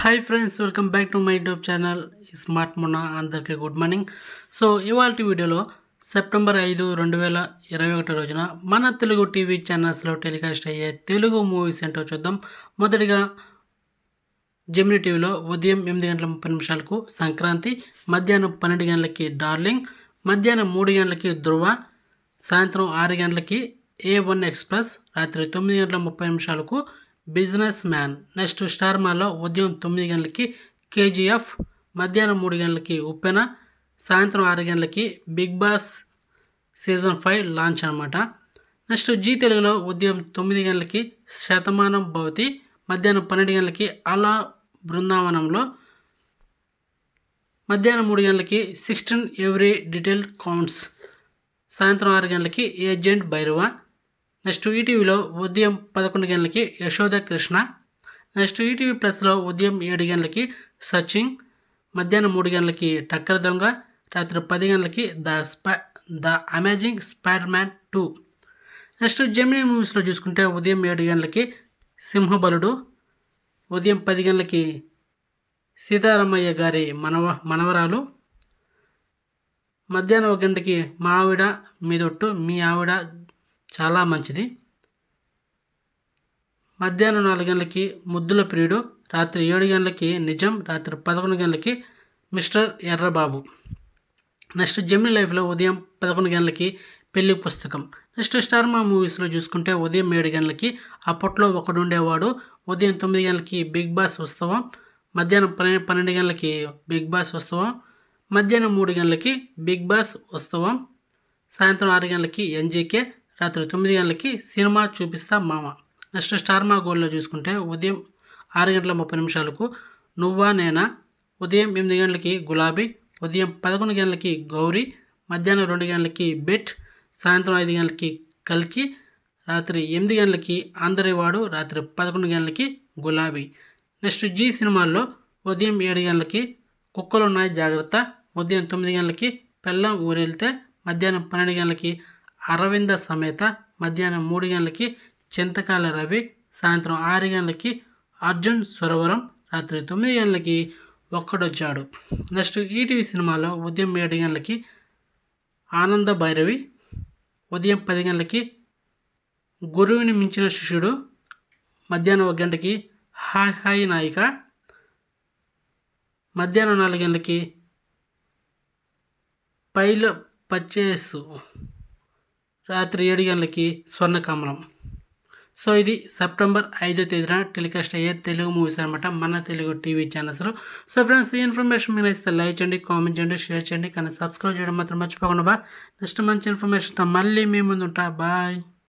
hi friends welcome back to my YouTube channel smart మొన్న అందరికీ good morning so ఇవాళ వీడియోలో సెప్టెంబర్ ఐదు రెండు వేల ఇరవై ఒకటి రోజున మన తెలుగు టీవీ ఛానల్స్లో టెలికాస్ట్ అయ్యే తెలుగు మూవీస్ ఏంటో చూద్దాం మొదటిగా జెమిని టీవీలో ఉదయం ఎనిమిది గంటల ముప్పై నిమిషాలకు సంక్రాంతి మధ్యాహ్నం పన్నెండు గంటలకి డార్లింగ్ మధ్యాహ్నం మూడు గంటలకి ధృవ సాయంత్రం ఆరు గంటలకి ఏ వన్ ఎక్స్ప్రెస్ రాత్రి తొమ్మిది గంటల ముప్పై నిమిషాలకు బిజినెస్ మ్యాన్ నెక్స్ట్ స్టార్ మాలో ఉదయం తొమ్మిది గంటలకి కేజీఎఫ్ మధ్యాహ్నం మూడు గంటలకి ఉప్పెన సాయంత్రం ఆరు గంటలకి Bigg Boss season five launch అనమాట నెక్స్ట్ జీ తెలుగులో ఉదయం తొమ్మిది గంటలకి శతమానం భవతి మధ్యాహ్నం పన్నెండు గంటలకి అలా బృందావనంలో మధ్యాహ్నం మూడు గంటలకి సిక్స్టీన్ ఎవ్రీ డీటెయిల్ కౌంట్స్ సాయంత్రం ఆరు గంటలకి ఏజెంట్ భైరవ నెక్స్ట్ ఈటీవీలో ఉదయం పదకొండు గంటలకి యశోద కృష్ణ నెక్స్ట్ ఈటీవీ ప్లస్లో ఉదయం ఏడు గంటలకి సచిన్ మధ్యాహ్నం మూడు గంటలకి టక్కర్ దొంగ రాత్రి పది గంటలకి the spa the amazing Spider Man two next Gemini మూవీస్లో చూసుకుంటే ఉదయం ఏడు గంటలకి సింహబలుడు ఉదయం పది గంటలకి సీతారామయ్య గారి మనవ మనవరాలు మధ్యాహ్నం ఒక గంటకి మా ఆవిడ మీదొట్టు మీ ఆవిడ చాలా మంచిది మధ్యాహ్నం నాలుగు గంటలకి ముద్దుల ప్రియుడు రాత్రి ఏడు గంటలకి నిజం రాత్రి పదకొండు గంటలకి మిస్టర్ ఎర్రబాబు నెక్స్ట్ జమ్మి లైఫ్లో ఉదయం పదకొండు గంటలకి పెళ్లి పుస్తకం నెక్స్ట్ స్టార్ మా మూవీస్లో చూసుకుంటే ఉదయం ఏడు గంటలకి అప్పట్లో ఒకడు ఉండేవాడు ఉదయం తొమ్మిది గంటలకి బిగ్ బాస్ ఉత్సవం మధ్యాహ్నం పన్నెండు పన్నెండు గంటలకి బిగ్ బాస్ ఉత్సవం మధ్యాహ్నం మూడు గంటలకి బిగ్ బాస్ ఉత్సవం సాయంత్రం ఆరు గంటలకి ఎన్జీకే రాత్రి తొమ్మిది గంటలకి సినిమా చూపిస్తా మామ నెక్స్ట్ స్టార్ మా గోల్డ్లో చూసుకుంటే ఉదయం ఆరు గంటల ముప్పై నిమిషాలకు నువ్వా నేనా ఉదయం ఎనిమిది గంటలకి గులాబీ ఉదయం పదకొండు గంటలకి గౌరీ మధ్యాహ్నం రెండు గంటలకి బెట్ సాయంత్రం ఐదు గంటలకి కల్కి రాత్రి ఎనిమిది గంటలకి ఆంధ్రవాడు రాత్రి పదకొండు గంటలకి గులాబీ నెక్స్ట్ జీ సినిమాల్లో ఉదయం ఏడు గంటలకి కుక్కలున్నాయి జాగ్రత్త ఉదయం తొమ్మిది గంటలకి పెళ్ళం ఊరెళ్తే మధ్యాహ్నం పన్నెండు గంటలకి అరవింద సమేత మధ్యాహ్నం మూడు గంటలకి చింతకాల రవి సాయంత్రం ఆరు గంటలకి అర్జున్ సురవరం రాత్రి తొమ్మిది గంటలకి ఒక్కడొచ్చాడు నెక్స్ట్ ఈటీవీ సినిమాలో ఉదయం ఏడు గంటలకి ఆనంద భైరవి ఉదయం పది గంటలకి గురువుని మించిన శిష్యుడు మధ్యాహ్నం ఒక గంటకి హాయ్ హాయ్ నాయిక మధ్యాహ్నం నాలుగు గంటలకి పైలో పచ్చేసు రాత్రి ఏడు గంటలకి స్వర్ణకమలం సో ఇది సెప్టెంబర్ ఐదో తేదీన టెలికాస్ట్ అయ్యే తెలుగు మూవీస్ అనమాట మన తెలుగు టీవీ ఛానల్స్లో సో ఫ్రెండ్స్ ఈ ఇన్ఫర్మేషన్ మీరు ఇస్తే లైక్ చేయండి కామెంట్ చేయండి షేర్ చేయండి కానీ సబ్స్క్రైబ్ చేయడం మాత్రం మర్చిపోకుండా బా నెక్స్ట్ మంచి ఇన్ఫర్మేషన్తో మళ్ళీ మీ ముందు ఉంటా బాయ్